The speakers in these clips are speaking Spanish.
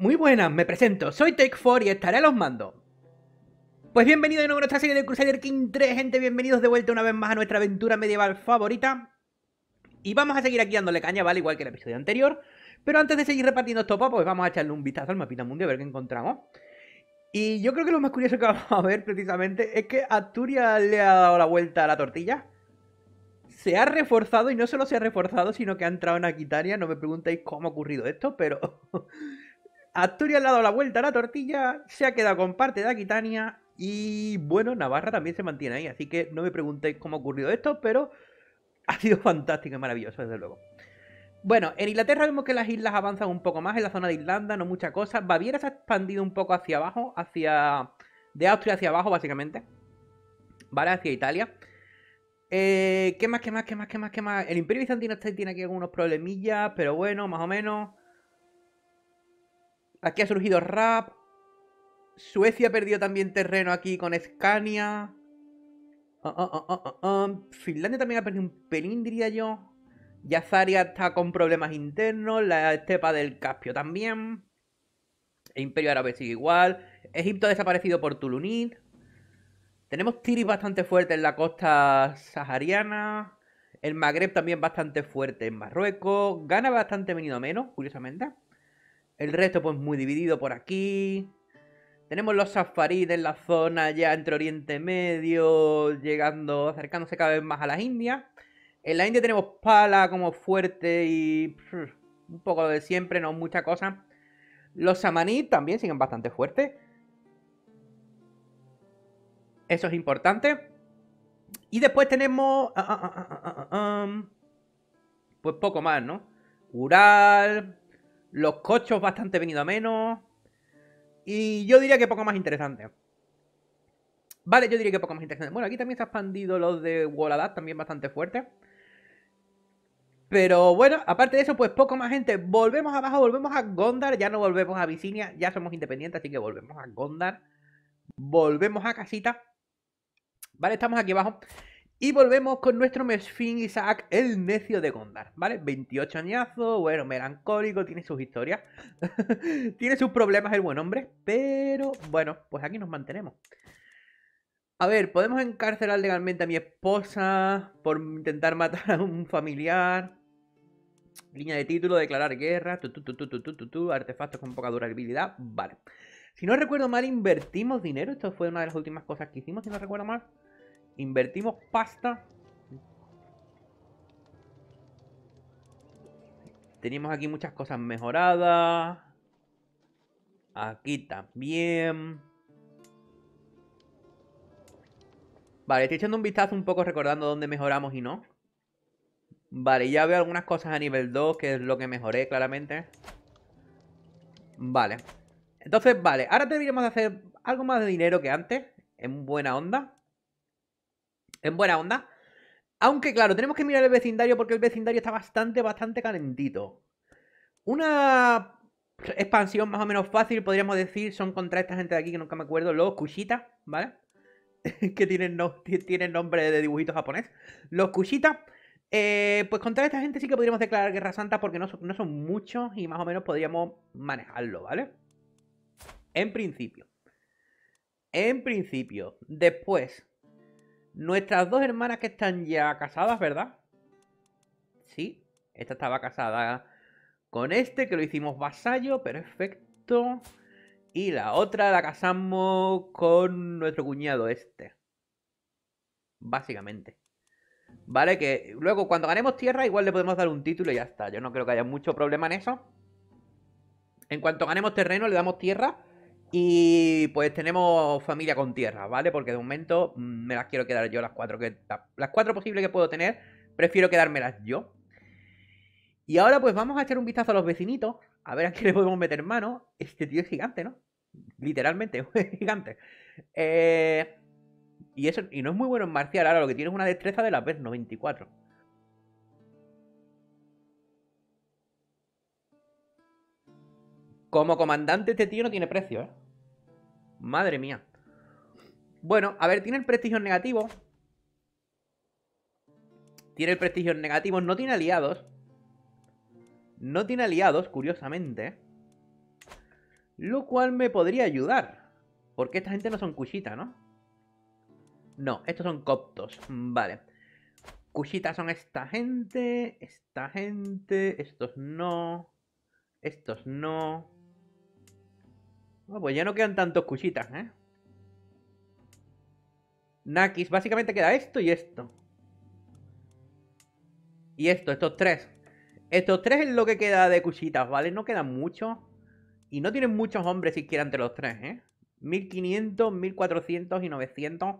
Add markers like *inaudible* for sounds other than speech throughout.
Muy buenas, me presento, soy take 4 y estaré a los mandos. Pues bienvenido de nuevo a nuestra serie de Crusader King 3, gente, bienvenidos de vuelta una vez más a nuestra aventura medieval favorita. Y vamos a seguir aquí dándole caña, ¿vale? Igual que el episodio anterior. Pero antes de seguir repartiendo estopa, pues vamos a echarle un vistazo al mapita mundial a ver qué encontramos. Y yo creo que lo más curioso que vamos a ver precisamente es que Asturias le ha dado la vuelta a la tortilla. Se ha reforzado y no solo se ha reforzado, sino que ha entrado en Aquitania. No me preguntéis cómo ha ocurrido esto, pero... *laughs* Asturias le ha dado la vuelta a la tortilla, se ha quedado con parte de Aquitania y bueno, Navarra también se mantiene ahí, así que no me preguntéis cómo ha ocurrido esto, pero *laughs* ha sido fantástico y maravilloso, desde luego. Bueno, en Inglaterra vemos que las islas avanzan un poco más, en la zona de Irlanda no mucha cosa. Baviera se ha expandido un poco hacia abajo, hacia... de Austria hacia abajo básicamente, ¿vale? Hacia Italia. Eh, ¿Qué más, qué más, qué más, qué más, qué más? El Imperio Bizantino tiene aquí algunos problemillas, pero bueno, más o menos. Aquí ha surgido Rap. Suecia ha perdido también terreno aquí con Escania. Ah, ah, ah, Finlandia también ha perdido un pelín, diría yo. Yazaria está con problemas internos. La estepa del Caspio también. El Imperio Árabe sigue igual. Egipto ha desaparecido por Tulunit. Tenemos tiris bastante fuerte en la costa sahariana. El Magreb también bastante fuerte en Marruecos. Gana bastante venido menos, curiosamente. El resto pues muy dividido por aquí. Tenemos los safarid en la zona ya entre Oriente Medio, llegando, acercándose cada vez más a las Indias. En la India tenemos Pala como fuerte y un poco de siempre, no mucha cosa. Los samaní también siguen bastante fuertes. Eso es importante. Y después tenemos... Ah, ah, ah, um, pues poco más, ¿no? Ural, los cochos bastante venido a menos. Y yo diría que poco más interesante. Vale, yo diría que poco más interesante. Bueno, aquí también se ha expandido los de Woladat, también bastante fuerte. Pero bueno, aparte de eso, pues poco más gente. Volvemos abajo, volvemos a Gondar. Ya no volvemos a Vicinia, ya somos independientes, así que volvemos a Gondar. Volvemos a casita. Vale, estamos aquí abajo. Y volvemos con nuestro Mesfin Isaac, el necio de Gondar, ¿vale? 28 añazos, bueno, melancólico, tiene sus historias, *laughs* tiene sus problemas el buen hombre, pero bueno, pues aquí nos mantenemos. A ver, podemos encarcelar legalmente a mi esposa por intentar matar a un familiar. Línea de título, declarar guerra, tu, artefactos con poca durabilidad, vale. Si no recuerdo mal, invertimos dinero, esto fue una de las últimas cosas que hicimos, si no recuerdo mal. Invertimos pasta. Tenemos aquí muchas cosas mejoradas. Aquí también. Vale, estoy echando un vistazo un poco recordando dónde mejoramos y no. Vale, ya veo algunas cosas a nivel 2, que es lo que mejoré claramente. Vale. Entonces, vale, ahora deberíamos hacer algo más de dinero que antes, en buena onda en buena onda. Aunque claro, tenemos que mirar el vecindario porque el vecindario está bastante, bastante calentito. Una expansión más o menos fácil, podríamos decir, son contra esta gente de aquí que nunca me acuerdo, los Kushita, ¿vale? *laughs* que tienen, tienen, nombre de dibujito japonés. Los Kushita. Eh, pues contra esta gente sí que podríamos declarar guerra santa porque no son muchos y más o menos podríamos manejarlo, ¿vale? En principio. En principio. Después, Nuestras dos hermanas que están ya casadas, ¿verdad? Sí, esta estaba casada con este, que lo hicimos vasallo, perfecto. Y la otra la casamos con nuestro cuñado este. Básicamente. ¿Vale? Que luego cuando ganemos tierra igual le podemos dar un título y ya está. Yo no creo que haya mucho problema en eso. En cuanto ganemos terreno le damos tierra y pues tenemos familia con tierra, ¿vale? Porque de momento mm, me las quiero quedar yo las cuatro que las cuatro posibles que puedo tener, prefiero quedármelas yo. Y ahora pues vamos a echar un vistazo a los vecinitos, a ver a qué le podemos meter mano. Este tío es gigante, ¿no? Literalmente, *laughs* es gigante. Eh, y, eso, y no es muy bueno en marcial, ahora lo que tiene es una destreza de la vez 94. Como comandante este tío no tiene precio, ¿eh? Madre mía. Bueno, a ver, tiene el prestigio negativo. Tiene el prestigio negativo. No tiene aliados. No tiene aliados, curiosamente. Lo cual me podría ayudar. Porque esta gente no son cuchitas, ¿no? No, estos son coptos. Vale. Cuchitas son esta gente, esta gente, estos no, estos no. Bueno, pues ya no quedan tantos cuchitas, ¿eh? Nakis, básicamente queda esto y esto. Y esto, estos tres. Estos tres es lo que queda de cuchitas, ¿vale? No quedan muchos. Y no tienen muchos hombres siquiera entre los tres, ¿eh? 1500, 1400 y 900.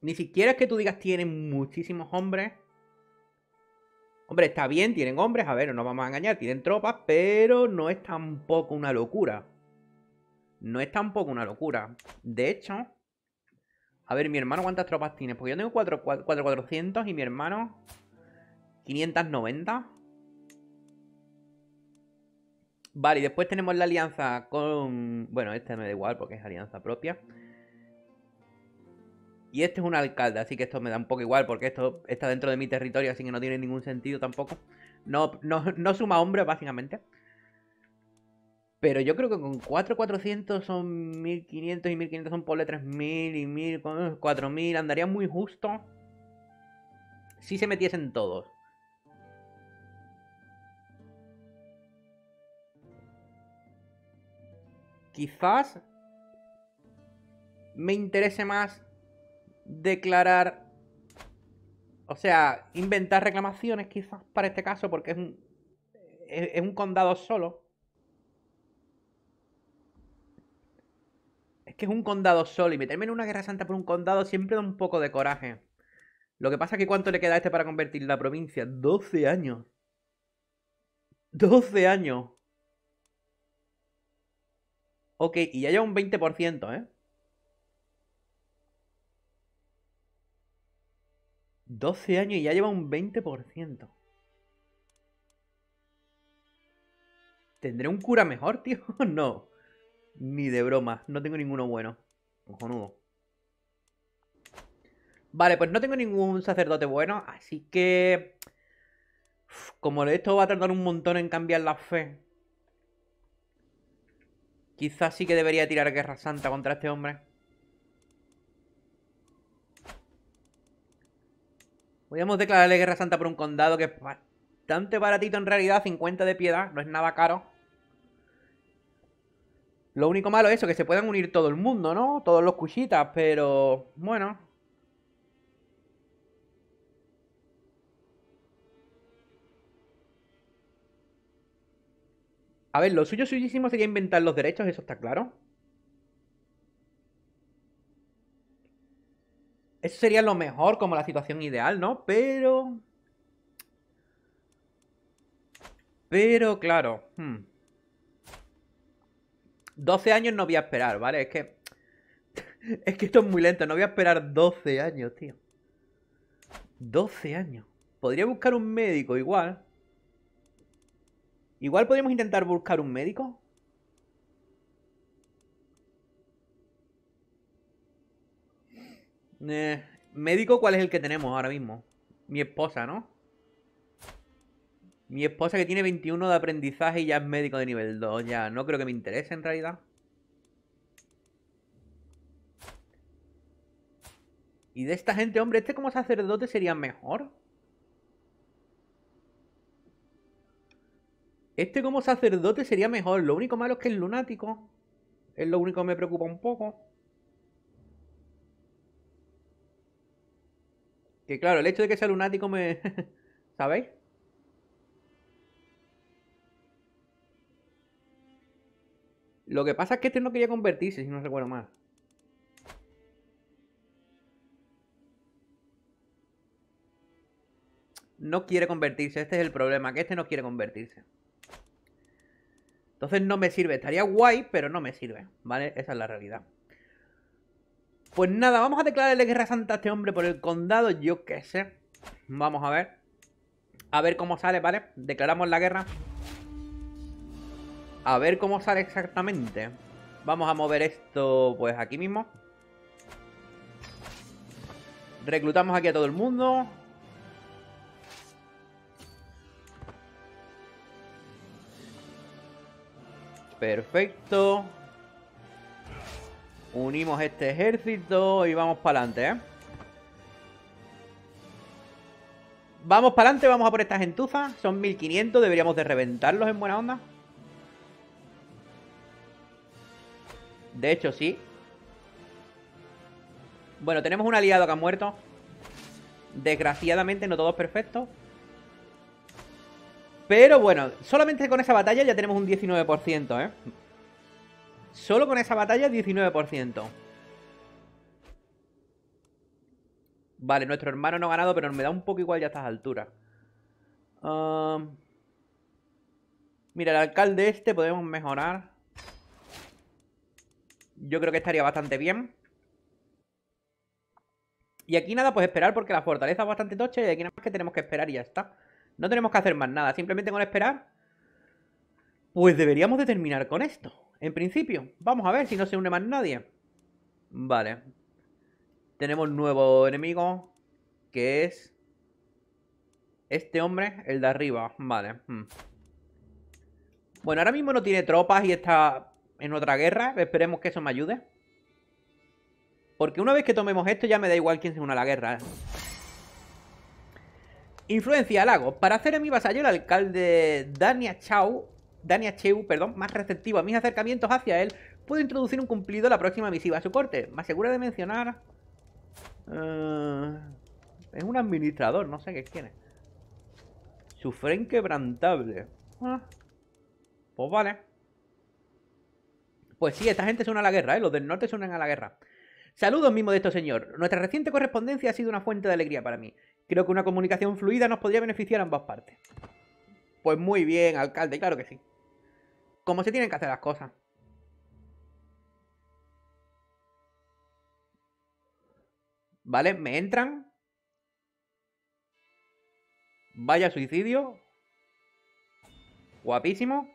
Ni siquiera es que tú digas tienen muchísimos hombres. Hombre, está bien, tienen hombres, a ver, no nos vamos a engañar, tienen tropas, pero no es tampoco una locura. No es tampoco una locura. De hecho, a ver, mi hermano, ¿cuántas tropas tiene? Porque yo tengo 4, 400 y mi hermano 590. Vale, y después tenemos la alianza con... Bueno, este me da igual porque es alianza propia. Y este es un alcalde, así que esto me da un poco igual porque esto está dentro de mi territorio, así que no tiene ningún sentido tampoco. No, no, suma hombres, básicamente. Pero yo creo que con 4,400 son 1.500 y 1.500 son por 3.000 y 1.000, 4.000. Andaría muy justo si se metiesen todos. Quizás me interese más declarar, o sea, inventar reclamaciones quizás para este caso porque es un, es, un condado solo. Es que es un condado solo y meterme en una guerra santa por un condado siempre da un poco de coraje. Lo que pasa es que ¿cuánto le queda a este para convertir la provincia? 12 años. 12 años. Ok, y ya lleva un 20%, ¿eh? 12 años y ya lleva un 20%. ¿Tendré un cura mejor, tío? *laughs* no. Ni de broma. No tengo ninguno bueno. Cojonudo. Vale, pues no tengo ningún sacerdote bueno, así que... como esto va a tardar un montón en cambiar la fe. Quizás sí que debería tirar Guerra Santa contra este hombre. Podríamos declararle guerra santa por un condado que es bastante baratito en realidad, 50 de piedad, no es nada caro. Lo único malo es eso, que se puedan unir todo el mundo, ¿no? Todos los cuchitas, pero bueno. A ver, lo suyo suyísimo sería inventar los derechos, eso está claro. Eso sería lo mejor, como la situación ideal, ¿no? Pero... Pero, claro... 12 hmm. años no voy a esperar, ¿vale? Es que... *laughs* es que esto es muy lento, no voy a esperar 12 años, tío. 12 años. Podría buscar un médico igual. Igual podríamos intentar buscar un médico. Eh, médico, ¿cuál es el que tenemos ahora mismo? Mi esposa, ¿no? Mi esposa que tiene 21 de aprendizaje y ya es médico de nivel 2. Ya, no creo que me interese en realidad. Y de esta gente, hombre, este como sacerdote sería mejor. Este como sacerdote sería mejor. Lo único malo es que es lunático. Es lo único que me preocupa un poco. Que claro, el hecho de que sea lunático me... *laughs* ¿Sabéis? Lo que pasa es que este no quería convertirse, si no recuerdo mal. No quiere convertirse, este es el problema, que este no quiere convertirse. Entonces no me sirve, estaría guay, pero no me sirve, ¿vale? Esa es la realidad. Pues nada, vamos a declararle guerra santa a este hombre por el condado, yo qué sé. Vamos a ver. A ver cómo sale, ¿vale? Declaramos la guerra. A ver cómo sale exactamente. Vamos a mover esto, pues, aquí mismo. Reclutamos aquí a todo el mundo. Perfecto. Unimos este ejército y vamos para adelante, ¿eh? Vamos para adelante, vamos a por esta gentuza. Son 1500, deberíamos de reventarlos en buena onda. De hecho, sí. Bueno, tenemos un aliado que ha muerto. Desgraciadamente, no todos perfecto. Pero bueno, solamente con esa batalla ya tenemos un 19%, ¿eh? Solo con esa batalla 19%. Vale, nuestro hermano no ha ganado, pero me da un poco igual ya a estas alturas. Mira, el alcalde este podemos mejorar. Yo creo que estaría bastante bien. Y aquí nada, pues esperar porque la fortaleza es bastante tocha y aquí nada más que tenemos que esperar y ya está. No tenemos que hacer más nada, simplemente con esperar... Pues deberíamos de terminar con esto en principio. Vamos a ver si no se une más nadie. Vale. Tenemos nuevo enemigo, que es... Este hombre, el de arriba. Vale. Hmm. Bueno, ahora mismo no tiene tropas y está en otra guerra. Esperemos que eso me ayude. Porque una vez que tomemos esto ya me da igual quién se une a la guerra. ¿eh? Influencia al lago. Para hacer a mi vasallo, el alcalde Dania Chao Dania Cheu, perdón, más receptivo a mis acercamientos hacia él, puedo introducir un cumplido la próxima misiva a su corte. más segura de mencionar... Eh, es un administrador, no sé qué es Su Sufre inquebrantable. Ah, pues vale. Pues sí, esta gente suena a la guerra, ¿eh? Los del norte se unen a la guerra. Saludos, mismo de estos señor. Nuestra reciente correspondencia ha sido una fuente de alegría para mí. Creo que una comunicación fluida nos podría beneficiar a ambas partes. Pues muy bien, alcalde, claro que sí cómo se tienen que hacer las cosas. ¿Vale? Me entran. Vaya suicidio. Guapísimo.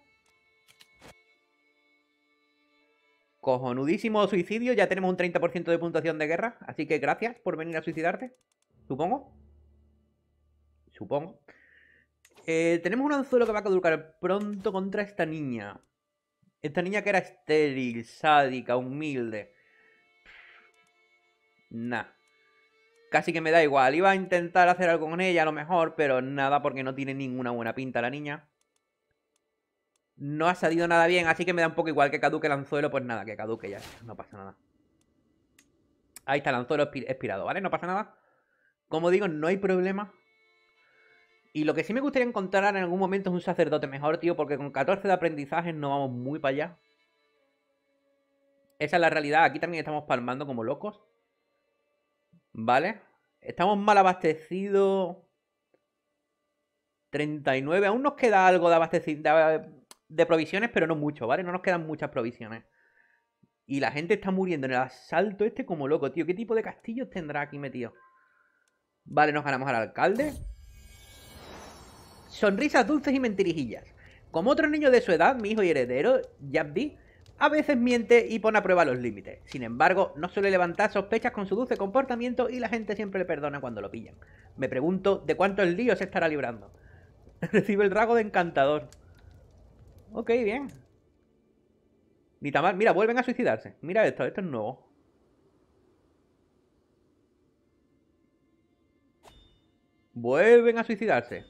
Cojonudísimo suicidio. Ya tenemos un 30% de puntuación de guerra. Así que gracias por venir a suicidarte. Supongo. Supongo. Eh, tenemos un anzuelo que va a caducar pronto contra esta niña. Esta niña que era estéril, sádica, humilde. Nah. Casi que me da igual. Iba a intentar hacer algo con ella a lo mejor, pero nada porque no tiene ninguna buena pinta la niña. No ha salido nada bien, así que me da un poco igual que caduque el anzuelo. Pues nada, que caduque ya. No pasa nada. Ahí está el anzuelo expirado, ¿vale? No pasa nada. Como digo, no hay problema y lo que sí me gustaría encontrar en algún momento es un sacerdote mejor, tío, porque con 14 de aprendizajes no vamos muy para allá. Esa es la realidad. Aquí también estamos palmando como locos. ¿Vale? Estamos mal abastecidos. 39. Aún nos queda algo de, de provisiones, pero no mucho, ¿vale? No nos quedan muchas provisiones. Y la gente está muriendo en el asalto este como loco, tío. ¿Qué tipo de castillos tendrá aquí metido? Vale, nos ganamos al alcalde sonrisas dulces y mentirijillas. Como otro niño de su edad, mi hijo y heredero, Yabdi, a veces miente y pone a prueba los límites. Sin embargo, no suele levantar sospechas con su dulce comportamiento y la gente siempre le perdona cuando lo pillan. Me pregunto de cuánto el lío se estará librando. *laughs* Recibe el rago de encantador. Ok, bien. Ni Mira, vuelven a suicidarse. Mira esto, esto es nuevo. Vuelven a suicidarse.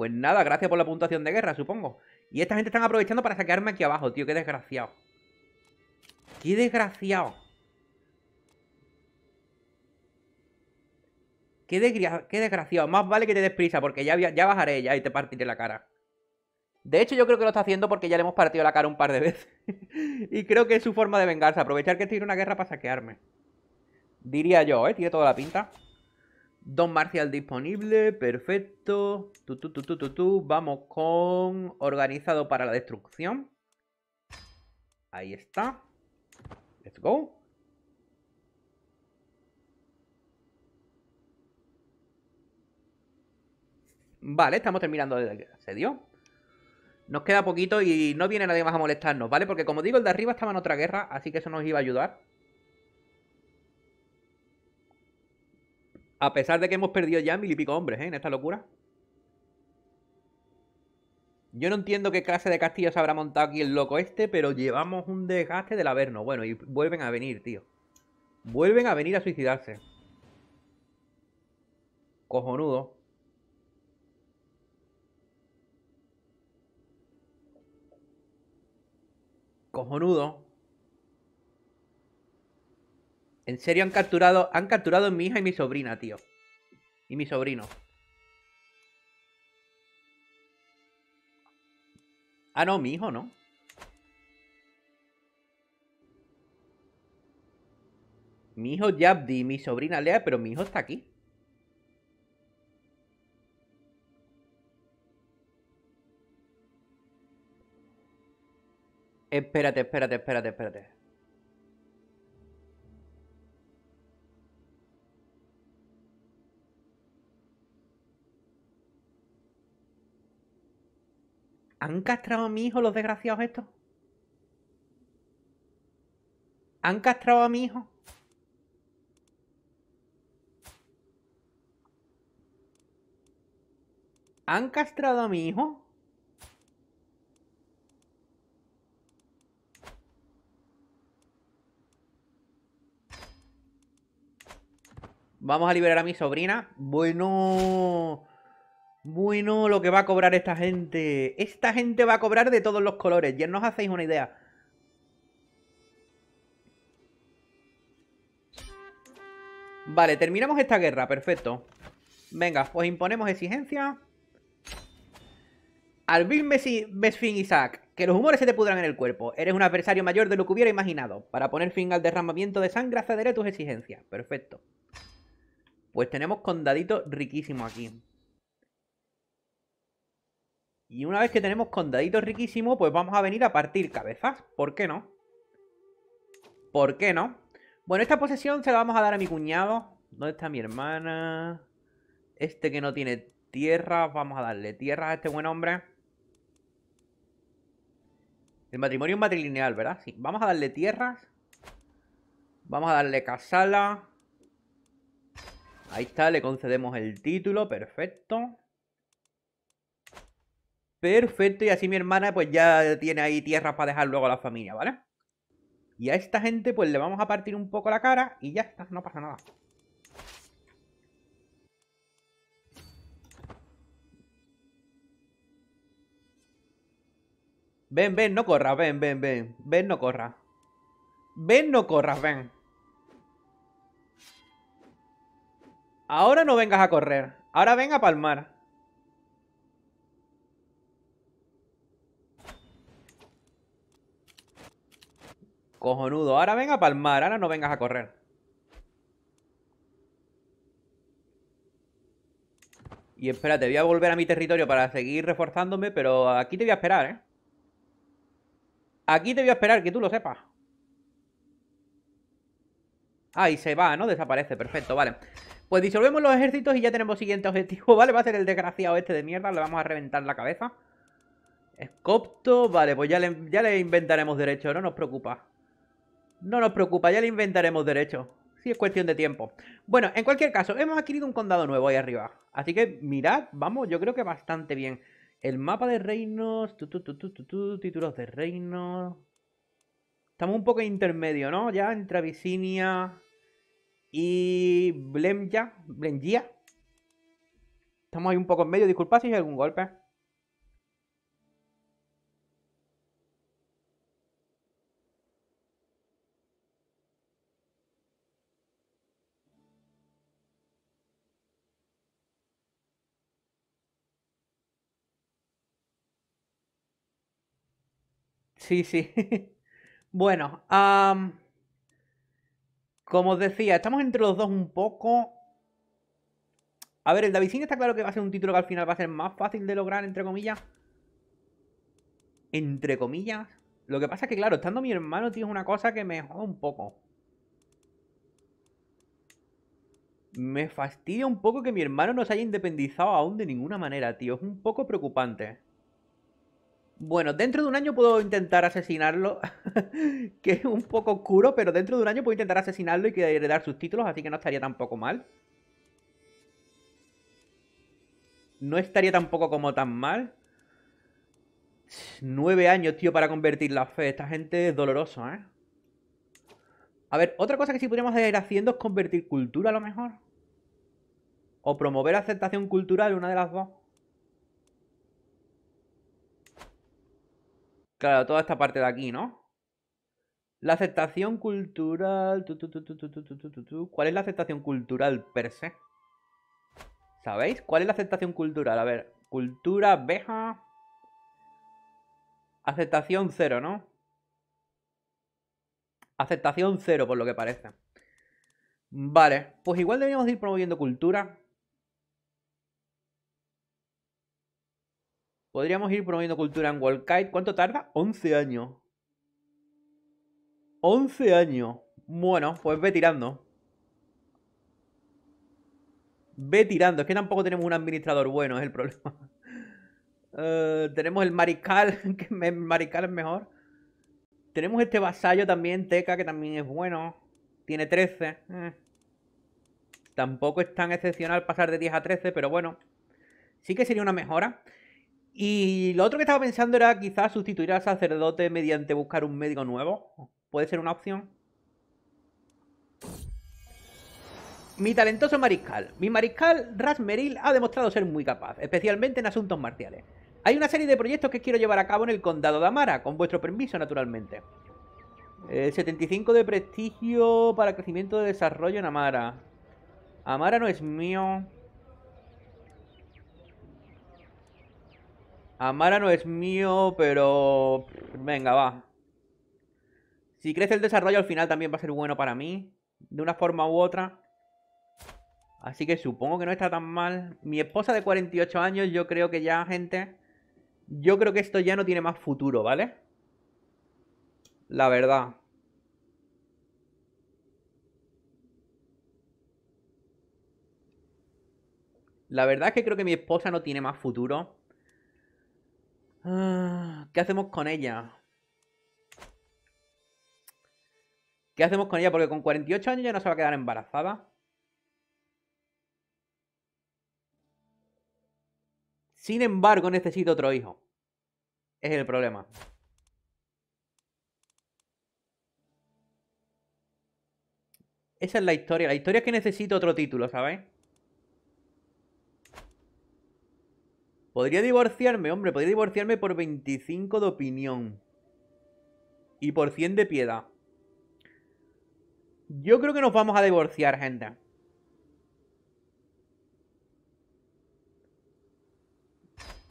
Pues nada, gracias por la puntuación de guerra, supongo. Y esta gente están aprovechando para saquearme aquí abajo, tío. Qué desgraciado. Qué desgraciado. Qué, qué desgraciado. Más vale que te desprisa prisa porque ya, ya bajaré ya y te partiré la cara. De hecho, yo creo que lo está haciendo porque ya le hemos partido la cara un par de veces. *laughs* y creo que es su forma de vengarse. Aprovechar que tiene una guerra para saquearme. Diría yo, ¿eh? Tiene toda la pinta. Don Marcial disponible, perfecto. Tu, tu, tu, Vamos con organizado para la destrucción. Ahí está. Let's go. Vale, estamos terminando Se dio Nos queda poquito y no viene nadie más a molestarnos, ¿vale? Porque como digo, el de arriba estaba en otra guerra, así que eso nos iba a ayudar. A pesar de que hemos perdido ya mil y pico hombres ¿eh? en esta locura. Yo no entiendo qué clase de castillo se habrá montado aquí el loco este, pero llevamos un desgaste del averno. Bueno, y vuelven a venir, tío. Vuelven a venir a suicidarse. Cojonudo. Cojonudo. En serio han capturado, han capturado a mi hija y mi sobrina, tío. Y mi sobrino. Ah, no, mi hijo, ¿no? Mi hijo Yabdi, mi sobrina Lea, pero mi hijo está aquí. Espérate, espérate, espérate, espérate. ¿Han castrado a mi hijo los desgraciados estos? ¿Han castrado a mi hijo? ¿Han castrado a mi hijo? Vamos a liberar a mi sobrina. Bueno... Bueno, lo que va a cobrar esta gente. Esta gente va a cobrar de todos los colores. Ya nos hacéis una idea. Vale, terminamos esta guerra. Perfecto. Venga, pues imponemos exigencia. Albin Besfin Isaac, que los humores se te pudran en el cuerpo. Eres un adversario mayor de lo que hubiera imaginado. Para poner fin al derramamiento de sangre, accederé a tus exigencias. Perfecto. Pues tenemos condadito riquísimo aquí. Y una vez que tenemos condaditos riquísimos, pues vamos a venir a partir cabezas. ¿Por qué no? ¿Por qué no? Bueno, esta posesión se la vamos a dar a mi cuñado. ¿Dónde está mi hermana? Este que no tiene tierras. Vamos a darle tierras a este buen hombre. El matrimonio es matrilineal, ¿verdad? Sí. Vamos a darle tierras. Vamos a darle casala. Ahí está, le concedemos el título. Perfecto. Perfecto, y así mi hermana pues ya tiene ahí tierra para dejar luego a la familia, ¿vale? Y a esta gente pues le vamos a partir un poco la cara y ya está, no pasa nada. Ven, ven, no corras, ven, ven, ven. Ven, no corras. Ven, no corras, ven. Ahora no vengas a correr. Ahora ven a palmar. Cojonudo. Ahora venga a palmar, ahora no vengas a correr. Y espérate, voy a volver a mi territorio para seguir reforzándome, pero aquí te voy a esperar, ¿eh? Aquí te voy a esperar, que tú lo sepas. Ah, y se va, ¿no? Desaparece, perfecto, vale. Pues disolvemos los ejércitos y ya tenemos siguiente objetivo, *laughs* ¿vale? Va a ser el desgraciado este de mierda, le vamos a reventar la cabeza. Escopto, vale, pues ya le, ya le inventaremos derecho, no nos preocupa. No nos preocupa, ya le inventaremos derecho. Si es cuestión de tiempo. Bueno, en cualquier caso, hemos adquirido un condado nuevo ahí arriba. Así que mirad, vamos, yo creo que bastante bien. El mapa de reinos, títulos de reinos. Estamos un poco intermedio, ¿no? Ya entre Abisinia y Blemja, Blengia. Estamos ahí un poco en medio, disculpad si hay algún golpe. Sí, sí. *laughs* bueno, como os decía, estamos entre los dos un poco. A ver, el Davisin está claro que va a ser un título que al final va a ser más fácil de lograr, entre comillas. Entre comillas. Lo que pasa es que, claro, estando mi hermano, tío, es una cosa que me joda un poco. Me fastidia un poco que mi hermano no se haya independizado aún de ninguna manera, tío. Es un poco preocupante. Bueno, dentro de un año puedo intentar asesinarlo, *laughs* que es un poco oscuro, pero dentro de un año puedo intentar asesinarlo y heredar sus títulos, así que no estaría tampoco mal. No estaría tampoco como tan mal. Nueve años, tío, para convertir la fe. Esta gente es dolorosa ¿eh? A ver, otra cosa que sí podríamos ir haciendo es convertir cultura a lo mejor. O promover aceptación cultural, una de las dos. Claro, toda esta parte de aquí, ¿no? La aceptación cultural... ¿Cuál es la aceptación cultural per se? ¿Sabéis? ¿Cuál es la aceptación cultural? A ver, cultura, abeja... Aceptación cero, ¿no? Aceptación cero, por lo que parece. Vale, pues igual deberíamos ir promoviendo cultura. Podríamos ir promoviendo cultura en Wallkite. ¿Cuánto tarda? 11 años. 11 años. Bueno, pues ve tirando. Ve tirando. Es que tampoco tenemos un administrador bueno, es el problema. *laughs* Eh, tenemos el marical. *laughs* que el es mejor. Tenemos este vasallo también, Teca, que también es bueno. Tiene 13. Eh. Tampoco es tan excepcional pasar de 10 a 13, pero bueno. Sí que sería una mejora. Y lo otro que estaba pensando era quizás sustituir al sacerdote mediante buscar un médico nuevo. ¿Puede ser una opción? Mi talentoso mariscal. Mi mariscal, Rasmeril, ha demostrado ser muy capaz, especialmente en asuntos marciales. Hay una serie de proyectos que quiero llevar a cabo en el condado de Amara, con vuestro permiso, naturalmente. El 75 de prestigio para crecimiento de desarrollo en Amara. Amara no es mío. Amara no es mío, pero... Venga, va. Si crece el desarrollo al final también va a ser bueno para mí. De una forma u otra. Así que supongo que no está tan mal. Mi esposa de 48 años, yo creo que ya, gente... Yo creo que esto ya no tiene más futuro, ¿vale? La verdad. La verdad es que creo que mi esposa no tiene más futuro. Ah, ¿Qué hacemos con ella? ¿Qué hacemos con ella? Porque con 48 años ya no se va a quedar embarazada. Sin embargo, necesito otro hijo. Es el problema. Esa es la historia. La historia es que necesito otro título, ¿sabes? Podría divorciarme, hombre, podría divorciarme por 25 de opinión. Y por 100 de piedad. Yo creo que nos vamos a divorciar, gente.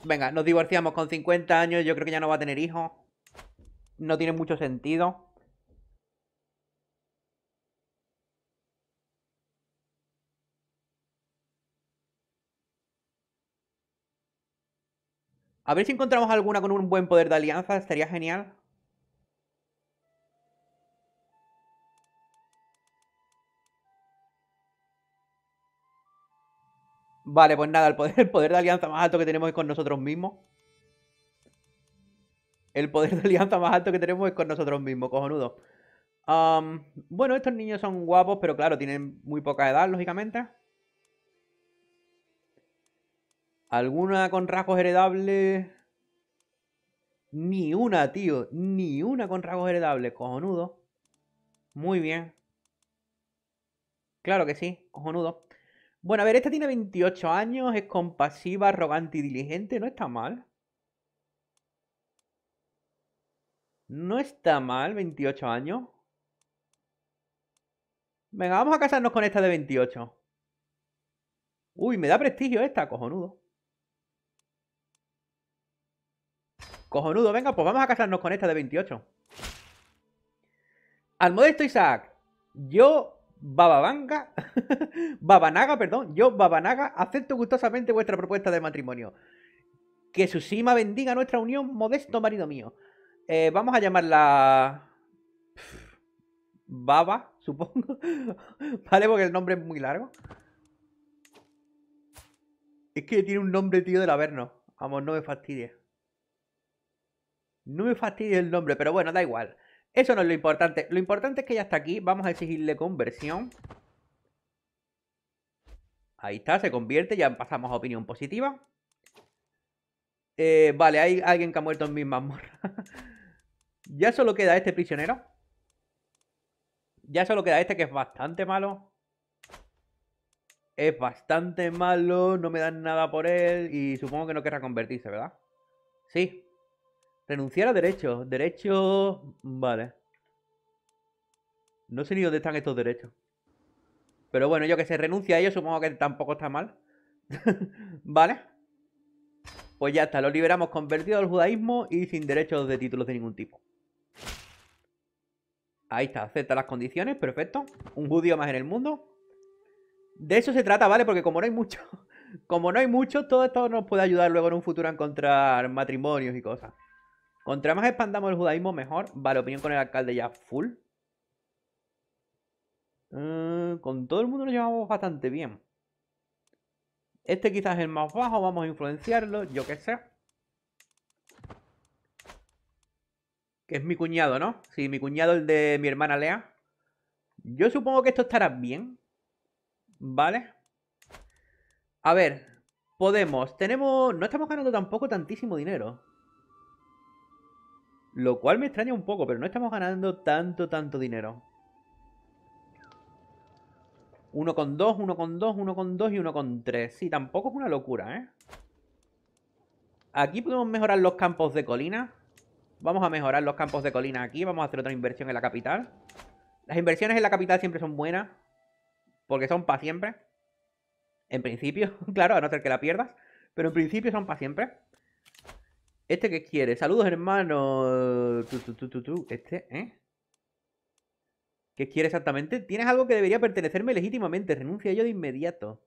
Venga, nos divorciamos con 50 años. Yo creo que ya no va a tener hijos. No tiene mucho sentido. A ver si encontramos alguna con un buen poder de alianza, estaría genial. Vale, pues nada, el poder, de alianza más alto que tenemos es con nosotros mismos. El poder de alianza más alto que tenemos es con nosotros mismos, cojonudo. bueno, estos niños son guapos, pero claro, tienen muy poca edad, lógicamente. ¿Alguna con rasgos heredables? Ni una, tío. Ni una con rasgos heredables. Cojonudo. Muy bien. Claro que sí. Cojonudo. Bueno, a ver, esta tiene 28 años. Es compasiva, arrogante y diligente. No está mal. No está mal, 28 años. Venga, vamos a casarnos con esta de 28. Uy, me da prestigio esta, cojonudo. Cojonudo, venga, pues vamos a casarnos con esta de 28. Al modesto Isaac, yo, Baba *laughs* Babanaga, perdón, yo, Babanaga, acepto gustosamente vuestra propuesta de matrimonio. Que su cima bendiga nuestra unión, modesto marido mío. Eh, vamos a llamarla... Baba, supongo. *laughs* vale, porque el nombre es muy largo. Es que tiene un nombre, tío, del Averno. Vamos, no me fastidies. No me fastidie el nombre, pero bueno, da igual. Eso no es lo importante. Lo importante es que ya está aquí. Vamos a exigirle conversión. Ahí está, se convierte. Ya pasamos a opinión positiva. Eh, vale, hay alguien que ha muerto en mi mazmorras. *laughs* ya solo queda este prisionero. Ya solo queda este que es bastante malo. Es bastante malo, no me dan nada por él y supongo que no querrá convertirse, ¿verdad? Sí, Renunciar a derechos. Derechos... Vale. No sé ni dónde están estos derechos. Pero bueno, yo que se renuncia a ellos supongo que tampoco está mal. *laughs* ¿Vale? Pues ya está, lo liberamos convertido al judaísmo y sin derechos de títulos de ningún tipo. Ahí está, acepta las condiciones, perfecto. Un judío más en el mundo. De eso se trata, ¿vale? Porque como no hay mucho, *laughs* como no hay mucho, todo esto nos puede ayudar luego en un futuro a encontrar matrimonios y cosas. Contra más expandamos el judaísmo, mejor. Vale, opinión con el alcalde ya full. Eh, con todo el mundo nos llevamos bastante bien. Este quizás es el más bajo, vamos a influenciarlo, yo qué sé. Que es mi cuñado, ¿no? Sí, mi cuñado, el de mi hermana Lea. Yo supongo que esto estará bien. ¿Vale? A ver, podemos. Tenemos... No estamos ganando tampoco tantísimo dinero. Lo cual me extraña un poco, pero no estamos ganando tanto, tanto dinero. con con uno con dos y con tres Sí, tampoco es una locura, ¿eh? Aquí podemos mejorar los campos de colina. Vamos a mejorar los campos de colina aquí. Vamos a hacer otra inversión en la capital. Las inversiones en la capital siempre son buenas. Porque son para siempre. En principio, *laughs* claro, a no ser que la pierdas. Pero en principio son para siempre. ¿Este qué quiere? Saludos, hermano. este, ¿eh? ¿Qué quiere exactamente? Tienes algo que debería pertenecerme legítimamente. Renuncia a de inmediato.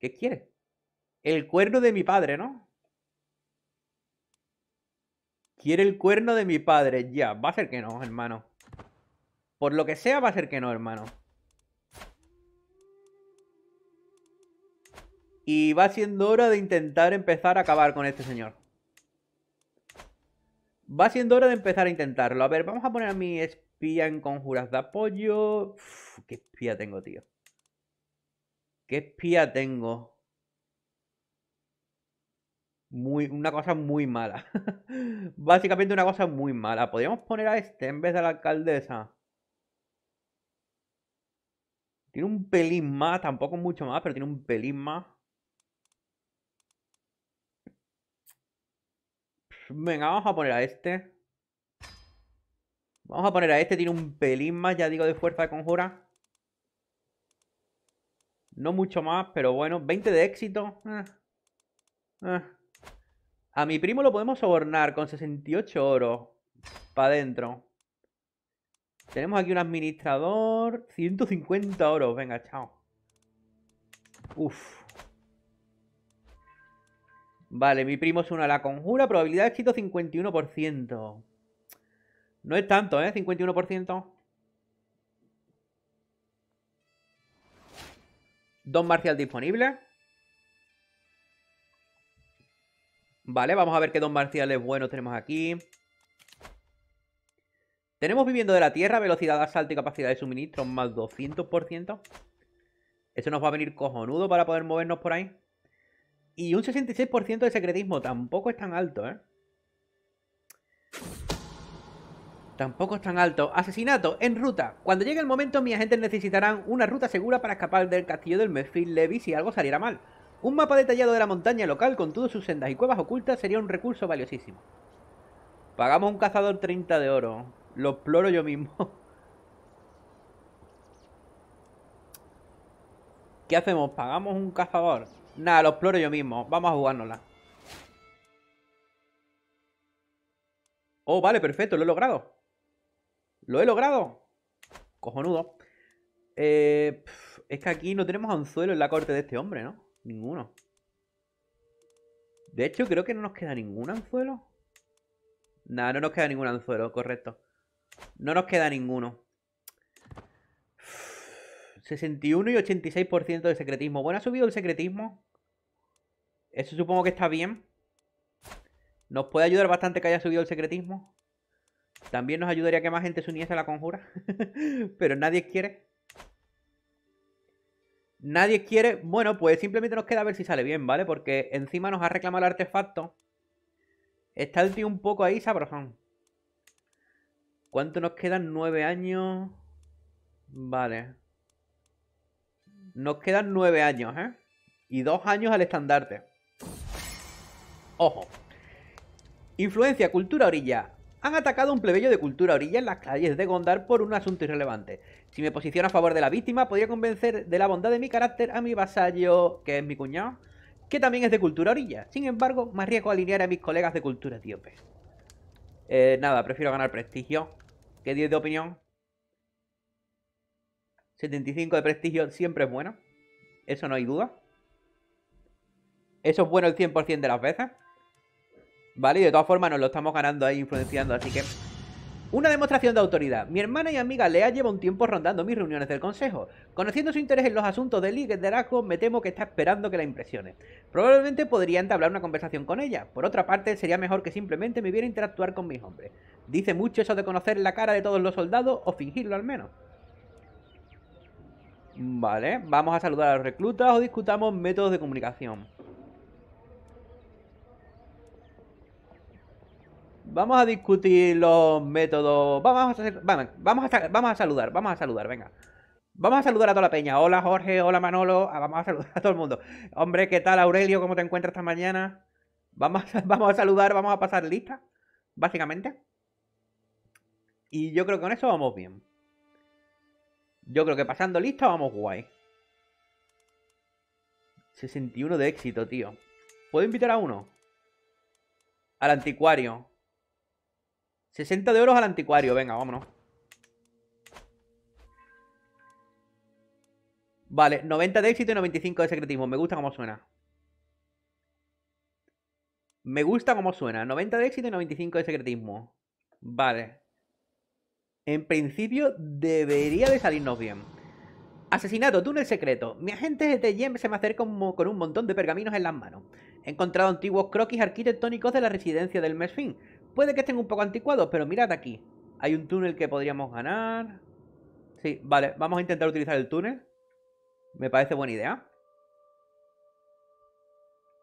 ¿Qué quiere? El cuerno de mi padre, ¿no? Quiere el cuerno de mi padre. Ya, va a ser que no, hermano. Por lo que sea, va a ser que no, hermano. Y va siendo hora de intentar empezar a acabar con este señor. Va siendo hora de empezar a intentarlo. A ver, vamos a poner a mi espía en conjuras de apoyo. ¿Qué espía tengo, tío? ¿Qué espía tengo? Muy, una cosa muy mala. *laughs* Básicamente una cosa muy mala. Podríamos poner a este en vez de la alcaldesa. Tiene un pelín más, tampoco mucho más, pero tiene un pelín más. Venga, vamos a poner a este. Vamos a poner a este, tiene un pelín más, ya digo, de fuerza de conjura. No mucho más, pero bueno, 20 de éxito. Ah. Ah. A mi primo lo podemos sobornar con 68 oro. Para adentro. Tenemos aquí un administrador. 150 oros, venga, chao. Uf. Vale, mi primo es una la conjura, probabilidad de éxito 51%. No es tanto, ¿eh? 51%. Don Marcial disponible. Vale, vamos a ver qué Don Marcial es bueno tenemos aquí. Tenemos viviendo de la tierra, velocidad de asalto y capacidad de suministro más 200%. Eso nos va a venir cojonudo para poder movernos por ahí. Y un 66% de secretismo tampoco es tan alto, ¿eh? Tampoco es tan alto. Asesinato en ruta. Cuando llegue el momento, mis agentes necesitarán una ruta segura para escapar del castillo del mefil Levi si algo saliera mal. Un mapa detallado de la montaña local con todas sus sendas y cuevas ocultas sería un recurso valiosísimo. Pagamos un cazador 30 de oro. Lo exploro yo mismo. *laughs* ¿Qué hacemos? ¿Pagamos un cazador? Nada, lo exploro yo mismo. Vamos a jugárnosla. Oh, vale, perfecto, lo he logrado. Lo he logrado. Cojonudo. Eh, es que aquí no tenemos anzuelo en la corte de este hombre, ¿no? Ninguno. De hecho, creo que no nos queda ningún anzuelo. Nada, no nos queda ningún anzuelo, correcto. No nos queda ninguno. 61 y 86% de secretismo. Bueno, ha subido el secretismo. Eso supongo que está bien. Nos puede ayudar bastante que haya subido el secretismo. También nos ayudaría que más gente se uniese a la conjura. *laughs* Pero nadie quiere. Nadie quiere. Bueno, pues simplemente nos queda a ver si sale bien, ¿vale? Porque encima nos ha reclamado el artefacto. Está el tío un poco ahí, sabrosón. ¿Cuánto nos quedan? Nueve años. Vale. Nos quedan nueve años, ¿eh? Y dos años al estandarte. Ojo. Influencia, cultura orilla. Han atacado un plebeyo de cultura orilla en las calles de Gondar por un asunto irrelevante. Si me posiciono a favor de la víctima, podría convencer de la bondad de mi carácter a mi vasallo, que es mi cuñado, que también es de cultura orilla. Sin embargo, me arriesgo a alinear a mis colegas de cultura etíope. Eh, nada, prefiero ganar prestigio. ¿Qué 10 de opinión? 75 de prestigio siempre es bueno. Eso no hay duda. Eso es bueno el 100% de las veces. ¿Vale? Y de todas formas nos lo estamos ganando ahí, influenciando, así que... Una demostración de autoridad. Mi hermana y amiga Lea lleva un tiempo rondando mis reuniones del consejo. Conociendo su interés en los asuntos de Ligue de Draco, me temo que está esperando que la impresione. Probablemente podría entablar una conversación con ella. Por otra parte, sería mejor que simplemente me viera interactuar con mis hombres. Dice mucho eso de conocer la cara de todos los soldados, o fingirlo al menos. Vale, vamos a saludar a los reclutas o discutamos métodos de comunicación. Vamos a discutir los métodos. Vamos a, vamos, a, saludar, vamos a saludar, venga. Vamos a saludar a toda la peña. Hola Jorge, hola Manolo. Ah, vamos a saludar a todo el mundo. Hombre, ¿qué tal Aurelio? ¿Cómo te encuentras esta mañana? Vamos a, *laughs* vamos a saludar, vamos a pasar lista, básicamente. Y yo creo que con eso vamos bien. Yo creo que pasando lista vamos guay. 61 de éxito, tío. ¿Puedo invitar a uno? Al anticuario. 60 de euros al anticuario, venga, vámonos. Vale, 90 de éxito y 95 de secretismo. Me gusta cómo suena. Me gusta cómo suena. 90 de éxito y 95 de secretismo. Vale. En principio debería de salirnos bien. Asesinato, túnel secreto. Mi agente de Yem se me acerca con un montón de pergaminos en las manos. He encontrado antiguos croquis arquitectónicos de la residencia del Mesfin. Puede que estén un poco anticuados, pero mirad aquí. Hay un túnel que podríamos ganar. Sí, vale, vamos a intentar utilizar el túnel. Me parece buena idea.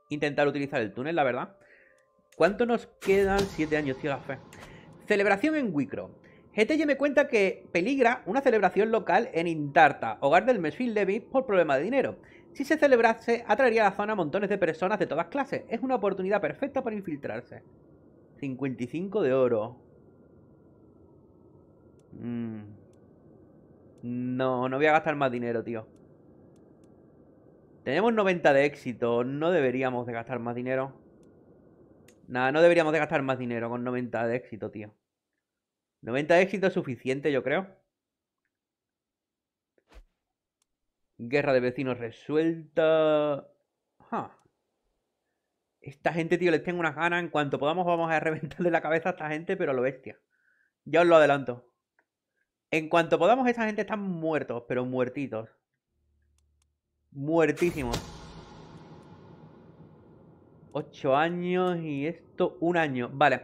Intentar utilizar el túnel, la verdad. ¿Cuánto nos quedan? Siete años, tío, la fe. Celebración en Wicro. GTM me cuenta que peligra una celebración local en Intarta, hogar del Mesfil Levy, por problema de dinero. Si se celebrase, atraería a la zona montones de personas de todas clases. Es una oportunidad perfecta para infiltrarse. 55 de oro. Mm. No, no voy a gastar más dinero, tío. Tenemos 90 de éxito. No deberíamos de gastar más dinero. Nada, no deberíamos de gastar más dinero con 90 de éxito, tío. 90 de éxito es suficiente, yo creo. Guerra de vecinos resuelta. Esta gente, tío, les tengo unas ganas. En cuanto podamos, vamos a reventarle la cabeza a esta gente, pero lo bestia. Ya os lo adelanto. En cuanto podamos, esta gente está muertos, pero muertitos. Muertísimos. Ocho años y esto un año. Vale.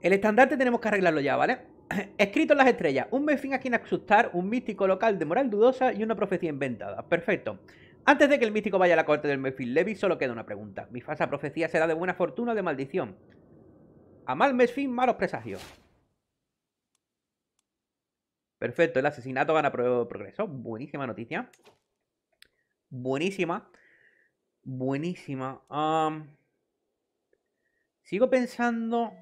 El estandarte tenemos que arreglarlo ya, ¿vale? *clears throat* Escrito en las estrellas. Un befín a quien asustar, un místico local de moral dudosa y una profecía inventada. Perfecto. Antes de que el místico vaya a la corte del Mesfin, Levi, solo queda una pregunta. ¿Mi falsa profecía será de buena fortuna o de maldición? A mal Mesfin, malos presagios. Perfecto, el asesinato gana progreso. Buenísima noticia. Buenísima. Buenísima. sigo pensando...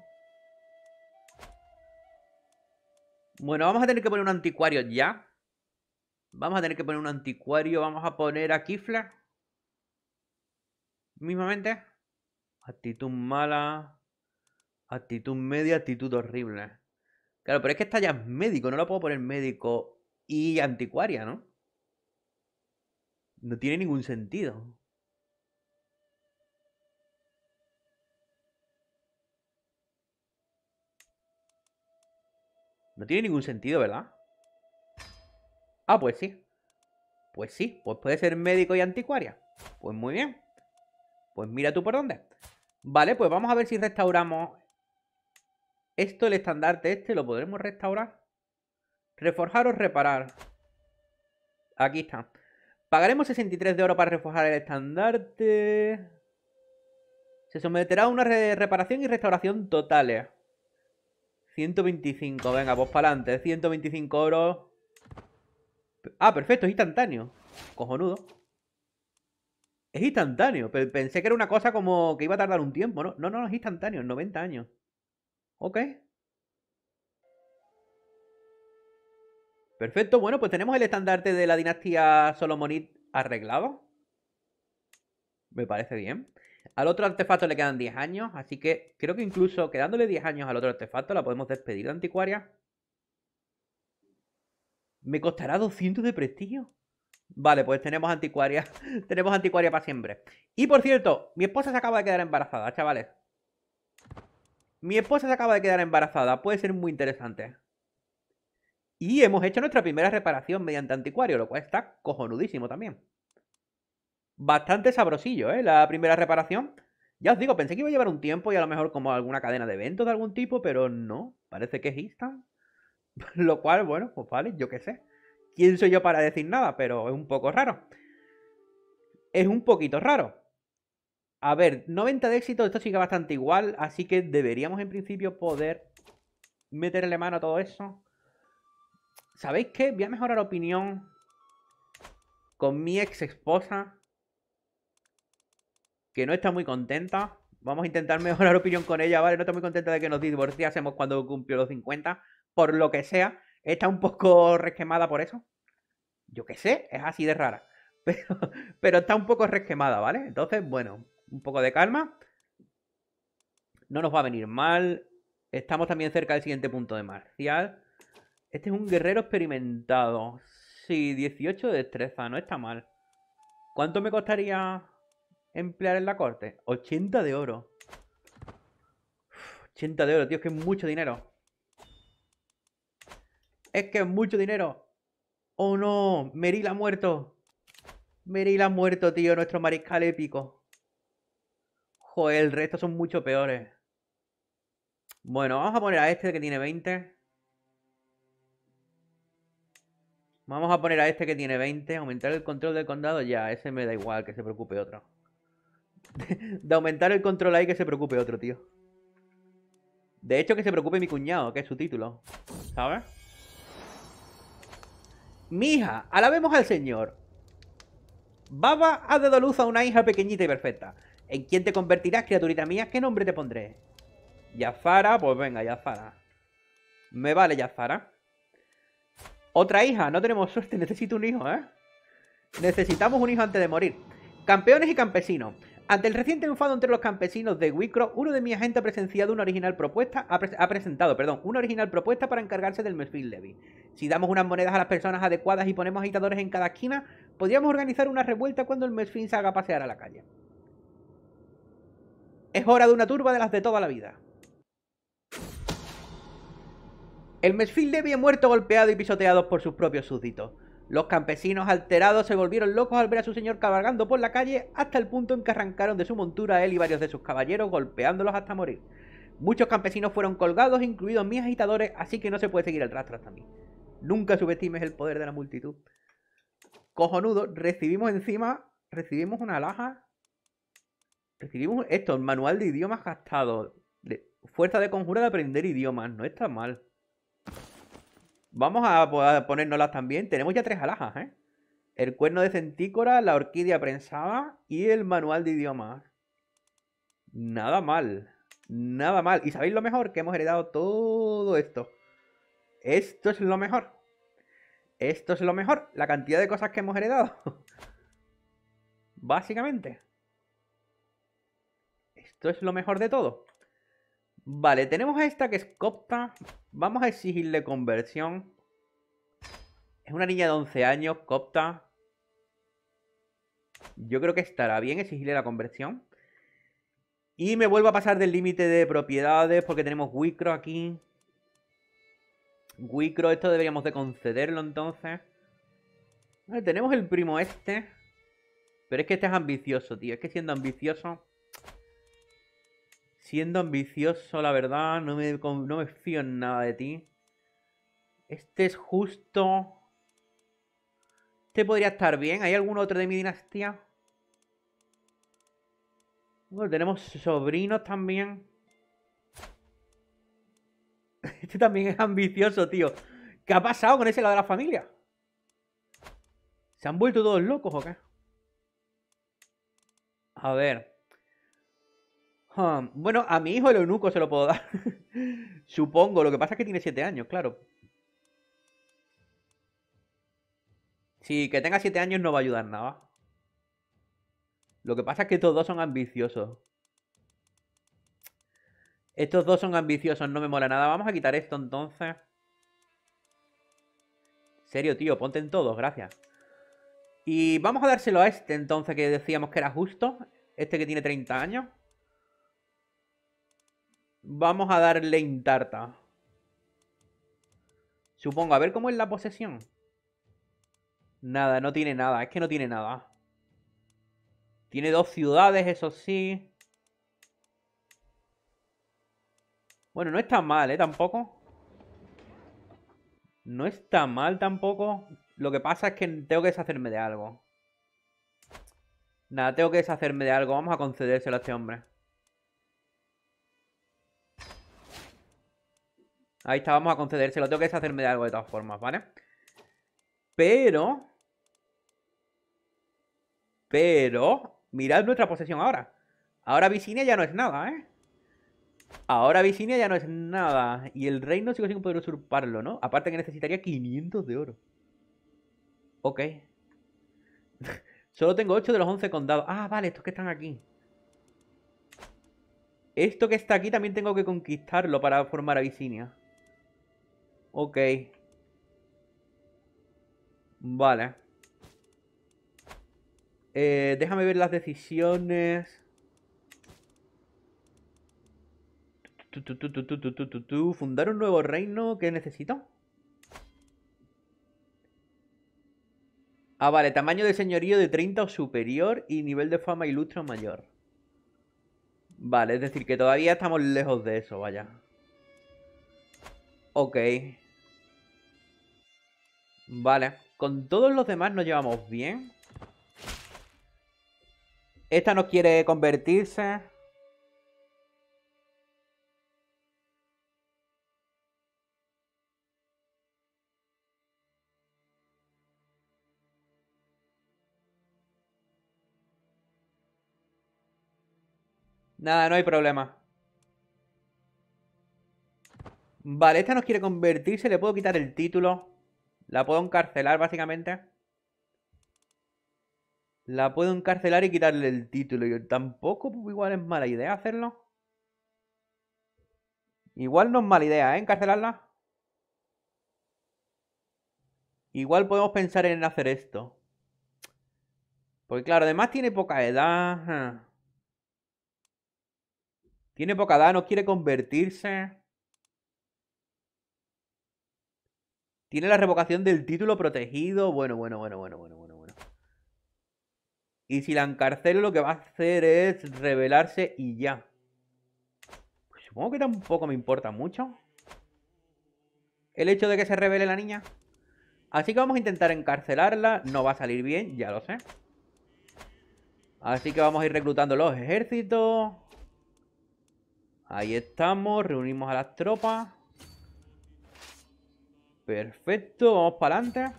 Bueno, vamos a tener que poner un anticuario ya. Vamos a tener que poner un anticuario. Vamos a poner a Kifler. Mismamente. Actitud mala. Actitud media, actitud horrible. Claro, pero es que esta ya es médico. No la puedo poner médico y anticuaria, ¿no? No tiene ningún sentido. No tiene ningún sentido, ¿verdad? Ah, pues sí. Pues sí, pues puede ser médico y anticuaria. Pues muy bien. Pues mira tú por dónde. Vale, pues vamos a ver si restauramos esto, el estandarte este, lo podremos restaurar. Reforjar o reparar. Aquí está. Pagaremos 63 de oro para reforjar el estandarte. Se someterá a una reparación y restauración totales. 125, venga, pues para adelante. 125 oro Ah, perfecto, es instantáneo. Cojonudo. Es instantáneo. Pensé que era una cosa como que iba a tardar un tiempo, ¿no? No, no, es instantáneo, 90 años. Ok. Perfecto, bueno, pues tenemos el estandarte de la dinastía Solomonid arreglado. Me parece bien. Al otro artefacto le quedan 10 años, así que creo que incluso quedándole 10 años al otro artefacto la podemos despedir de anticuaria. ¿Me costará 200 de prestigio? Vale, pues tenemos anticuaria. *laughs* tenemos anticuaria para siempre. Y por cierto, mi esposa se acaba de quedar embarazada, chavales. Mi esposa se acaba de quedar embarazada. Puede ser muy interesante. Y hemos hecho nuestra primera reparación mediante anticuario, lo cual está cojonudísimo también. Bastante sabrosillo, ¿eh? La primera reparación. Ya os digo, pensé que iba a llevar un tiempo y a lo mejor como alguna cadena de eventos de algún tipo, pero no. Parece que es instant. *laughs* Lo cual, bueno, pues vale, yo qué sé. ¿Quién soy yo para decir nada? Pero es un poco raro. Es un poquito raro. A ver, 90 de éxito, esto sigue bastante igual, así que deberíamos en principio poder meterle mano a todo eso. ¿Sabéis qué? Voy a mejorar opinión con mi ex esposa, que no está muy contenta. Vamos a intentar mejorar opinión con ella, ¿vale? No está muy contenta de que nos divorciásemos cuando cumplió los 50 por lo que sea, está un poco resquemada por eso. Yo qué sé, es así de rara. *laughs* Pero, está un poco resquemada, ¿vale? Entonces, bueno, un poco de calma. No nos va a venir mal. Estamos también cerca del siguiente punto de marcial. Este es un guerrero experimentado. Sí, 18 de destreza, no está mal. ¿Cuánto me costaría emplear en la corte? 80 de oro. 80 de oro, tío, es que es mucho dinero. Es que es mucho dinero. Oh no, Meril ha muerto. Meril ha muerto, tío, nuestro mariscal épico. Joder, el resto son mucho peores. Bueno, vamos a poner a este que tiene 20. Vamos a poner a este que tiene 20. Aumentar el control del condado. Ya, ese me da igual, que se preocupe otro. *laughs* De aumentar el control ahí, que se preocupe otro, tío. De hecho, que se preocupe mi cuñado, que es su título. ¿Sabes? Mi hija, alabemos al Señor. Baba ha dado luz a una hija pequeñita y perfecta. ¿En quién te convertirás, criaturita mía? ¿Qué nombre te pondré? Yafara, pues venga, Yafara. Me vale Yafara. Otra hija, no tenemos suerte, *laughs* necesito un hijo, ¿eh? Necesitamos un hijo antes de morir. Campeones y campesinos. Ante el reciente enfado entre los campesinos de Wicro, uno de mi agente ha presenciado una original propuesta, ha, presentado, perdón, una original propuesta para encargarse del Mesfil Levy. Si damos unas monedas a las personas adecuadas y ponemos agitadores en cada esquina, podríamos organizar una revuelta cuando el Mesfil se haga pasear a la calle. Es hora de una turba de las de toda la vida. El Mesfil Levy ha muerto golpeado y pisoteado por sus propios súbditos. Los campesinos alterados se volvieron locos al ver a su señor cabalgando por la calle hasta el punto en que arrancaron de su montura a él y varios de sus caballeros golpeándolos hasta morir. Muchos campesinos fueron colgados, incluidos mis agitadores, así que no se puede seguir el rastro hasta mí. Nunca subestimes el poder de la multitud. Cojonudo, recibimos encima, recibimos una laja, Recibimos esto, el manual de idiomas gastado. fuerza de conjura de aprender idiomas, no está mal. Vamos a ponérnoslas también. Tenemos ya tres alhajas, ¿eh? El cuerno de centícora, la orquídea prensada y el manual de idiomas. Nada mal. Nada mal. ¿Y sabéis lo mejor? Que hemos heredado todo esto. Esto es lo mejor. Esto es lo mejor. La cantidad de cosas que hemos heredado. *laughs* Básicamente. Esto es lo mejor de todo. Vale, tenemos a esta que es Copta. Vamos a exigirle conversión. Es una niña de 11 años, Copta. Yo creo que estará bien exigirle la conversión. Y me vuelvo a pasar del límite de propiedades porque tenemos Wicro aquí. Wicro, esto deberíamos de concederlo entonces. Vale, tenemos el primo este. Pero es que este es ambicioso, tío. Es que siendo ambicioso... Siendo ambicioso, la verdad, no me, no fío en nada de ti. Este es justo... Este podría estar bien. ¿Hay algún otro de mi dinastía? Bueno, tenemos sobrinos también. *laughs* Este también es ambicioso, tío. ¿Qué ha pasado con ese lado de la familia? ¿Se han vuelto todos locos o qué? A ver. Bueno, a mi hijo el eunuco se lo puedo dar. *laughs* Supongo. Lo que pasa es que tiene 7 años, claro. Sí, que tenga 7 años no va a ayudar nada. Lo que pasa es que estos dos son ambiciosos. Estos dos son ambiciosos, no me mola nada. Vamos a quitar esto entonces. Serio, tío, ponte en todos, gracias. Y vamos a dárselo a este entonces que decíamos que era justo. Este que tiene 30 años. Vamos a darle intarta. Supongo, a ver cómo es la posesión. Nada, no tiene nada. Es que no tiene nada. Tiene dos ciudades, eso sí. Bueno, no está mal, ¿eh? Tampoco. No está mal tampoco. Lo que pasa es que tengo que deshacerme de algo. Nada, tengo que deshacerme de algo. Vamos a concedérselo a este hombre. Ahí está, vamos a Lo Tengo que deshacerme de algo de todas formas, ¿vale? Pero... Pero... Mirad nuestra posesión ahora. Ahora Vicinia ya no es nada, ¿eh? Ahora Vicinia ya no es nada. Y el reino sigo sin poder usurparlo, ¿no? Aparte que necesitaría 500 de oro. Ok. *laughs* Solo tengo 8 de los 11 condados. Ah, vale, estos que están aquí. Esto que está aquí también tengo que conquistarlo para formar a Vicinia. Ok. Vale. Eh, déjame ver las decisiones. Fundar un nuevo reino. ¿Qué necesito? Ah, vale. Tamaño de señorío de 30 o superior y nivel de fama ilustre mayor. Vale, es decir, que todavía estamos lejos de eso, vaya. Ok. Vale. Con todos los demás nos llevamos bien. Esta no quiere convertirse. Nada, no hay problema. Vale, esta no quiere convertirse. Le puedo quitar el título. La puedo encarcelar, básicamente. La puedo encarcelar y quitarle el título. Yo tampoco, pues, igual es mala idea hacerlo. Igual no es mala idea, ¿eh? Encarcelarla. Igual podemos pensar en hacer esto. Porque claro, además tiene poca edad. Tiene poca edad, no quiere convertirse. Tiene la revocación del título protegido. Bueno, bueno, bueno, bueno, bueno, bueno, bueno. Y si la encarcelo, lo que va a hacer es rebelarse y ya. Pues supongo que tampoco me importa mucho el hecho de que se revele la niña. Así que vamos a intentar encarcelarla. No va a salir bien, ya lo sé. Así que vamos a ir reclutando los ejércitos. Ahí estamos, reunimos a las tropas. Perfecto, vamos para adelante.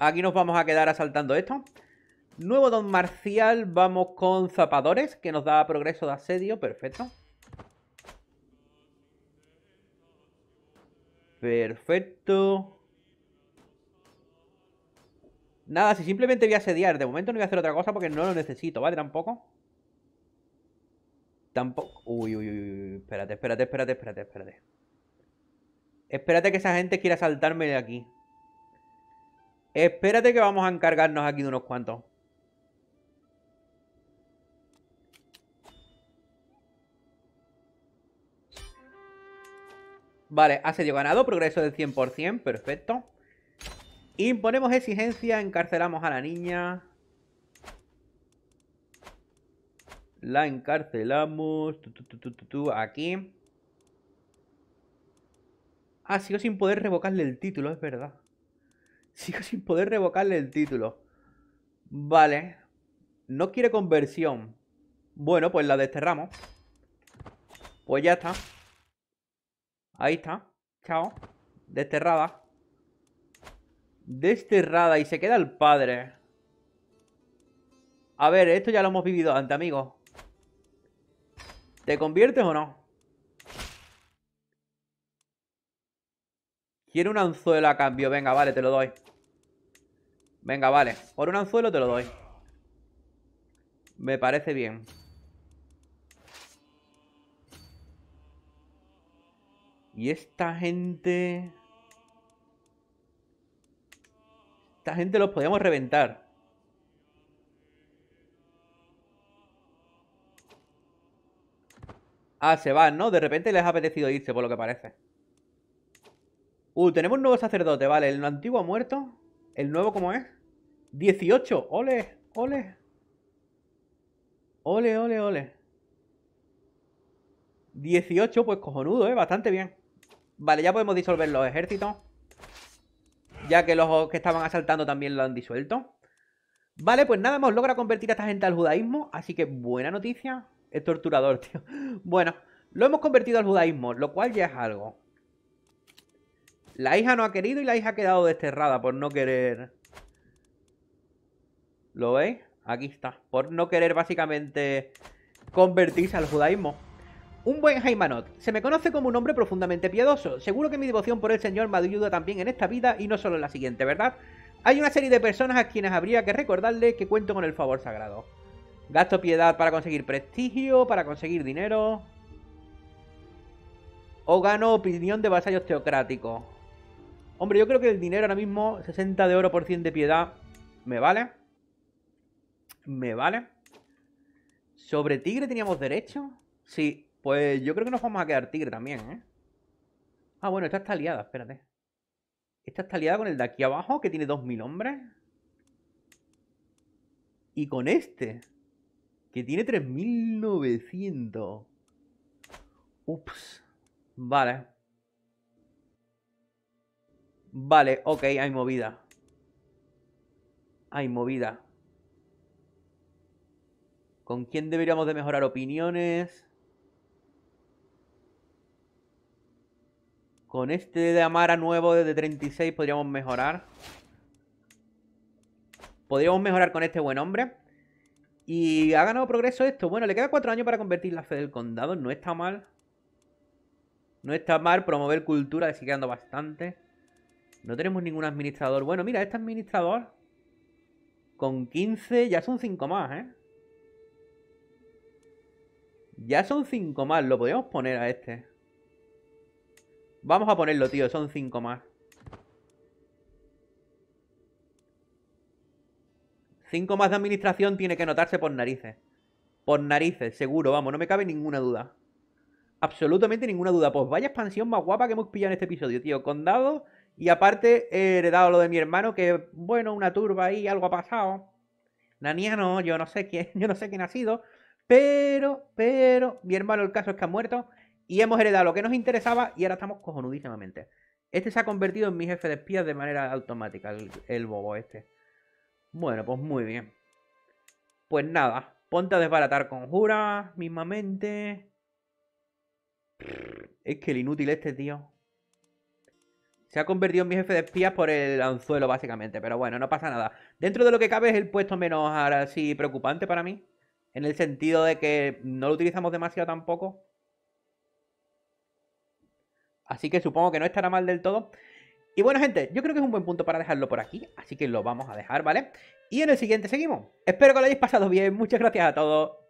aquí nos vamos a quedar asaltando esto. Nuevo don marcial, vamos con zapadores, que nos da progreso de asedio, perfecto. Perfecto. Nada, si simplemente voy a asediar, de momento no voy a hacer otra cosa porque no lo necesito, ¿vale? Tampoco. Tampoco. Uy, uy, uy, Espérate, espérate, espérate, espérate, espérate. Espérate que esa gente quiera saltarme de aquí. Espérate que vamos a encargarnos aquí de unos cuantos. Vale, sido ganado, progreso del 100%, perfecto. Imponemos exigencia, encarcelamos a la niña. La encarcelamos. aquí. Ah, sigo sin poder revocarle el título, es verdad. Sigo sin poder revocarle el título. Vale. No quiere conversión. Bueno, pues la desterramos. Pues ya está. Ahí está. Chao. Desterrada. Desterrada. Y se queda el padre. A ver, esto ya lo hemos vivido antes, amigos. ¿Te conviertes o no? Quiero un anzuelo a cambio. Venga, vale, te lo doy. Venga, vale. Por un anzuelo te lo doy. Me parece bien. Y esta gente... Esta gente los podíamos reventar. Ah, se van, ¿no? De repente les ha apetecido irse, por lo que parece. Uh, tenemos un nuevo sacerdote, vale. El antiguo ha muerto. ¿El nuevo cómo es? 18. Ole, ole. Ole, ole, ole. 18, pues cojonudo, ¿eh? Bastante bien. Vale, ya podemos disolver los ejércitos. Ya que los que estaban asaltando también lo han disuelto. Vale, pues nada, hemos logrado convertir a esta gente al judaísmo. Así que buena noticia. Es torturador, *laughs* tío. Bueno, lo hemos convertido al judaísmo, lo cual ya es algo. La hija no ha querido y la hija ha quedado desterrada por no querer... ¿Lo veis? Aquí está. Por no querer básicamente convertirse al judaísmo. Un buen Jaimanot. Se me conoce como un hombre profundamente piadoso. Seguro que mi devoción por el Señor me ayuda también en esta vida y no solo en la siguiente, ¿verdad? Hay una serie de personas a quienes habría que recordarle que cuento con el favor sagrado. Gasto piedad para conseguir prestigio, para conseguir dinero. O gano opinión de vasallos teocráticos. Hombre, yo creo que el dinero ahora mismo, 60 de oro por 100 de piedad, me vale. Me vale. ¿Sobre tigre teníamos derecho? Sí, pues yo creo que nos vamos a quedar tigre también, ¿eh? Ah, bueno, esta está aliada, espérate. Esta está aliada con el de aquí abajo, que tiene 2.000 hombres. Y con este. Que tiene 3900. Ups. Vale. Vale, ok, hay movida. Hay movida. ¿Con quién deberíamos de mejorar opiniones? Con este de Amara nuevo desde 36 podríamos mejorar. Podríamos mejorar con este buen hombre. Y ha ganado progreso esto. Bueno, le queda cuatro años para convertir la fe del condado. No está mal. No está mal. Promover cultura le sigue quedando bastante. No tenemos ningún administrador. Bueno, mira, este administrador. Con 15 ya son 5 más, ¿eh? Ya son 5 más. Lo podemos poner a este. Vamos a ponerlo, tío. Son 5 más. Cinco más de administración tiene que notarse por narices. Por narices, seguro, vamos, no me cabe ninguna duda. Absolutamente ninguna duda. Pues vaya expansión más guapa que hemos pillado en este episodio, tío. Condado y aparte he heredado lo de mi hermano, que bueno, una turba ahí, algo ha pasado. Naniano, yo no sé quién, *laughs* yo no sé quién ha sido. Pero, pero, mi hermano el caso es que ha muerto y hemos heredado lo que nos interesaba y ahora estamos cojonudísimamente. Este se ha convertido en mi jefe de espías de manera automática, el bobo este. Bueno, pues muy bien. Pues nada, ponte a desbaratar conjura mismamente. Es que el inútil este, tío. Se ha convertido en mi jefe de espías por el anzuelo, básicamente. Pero bueno, no pasa nada. Dentro de lo que cabe es el puesto menos ahora sí preocupante para mí. En el sentido de que no lo utilizamos demasiado tampoco. Así que supongo que no estará mal del todo. Y bueno, gente, yo creo que es un buen punto para dejarlo por aquí, así que lo vamos a dejar, ¿vale? Y en el siguiente seguimos. Espero que lo hayáis pasado bien, muchas gracias a todos.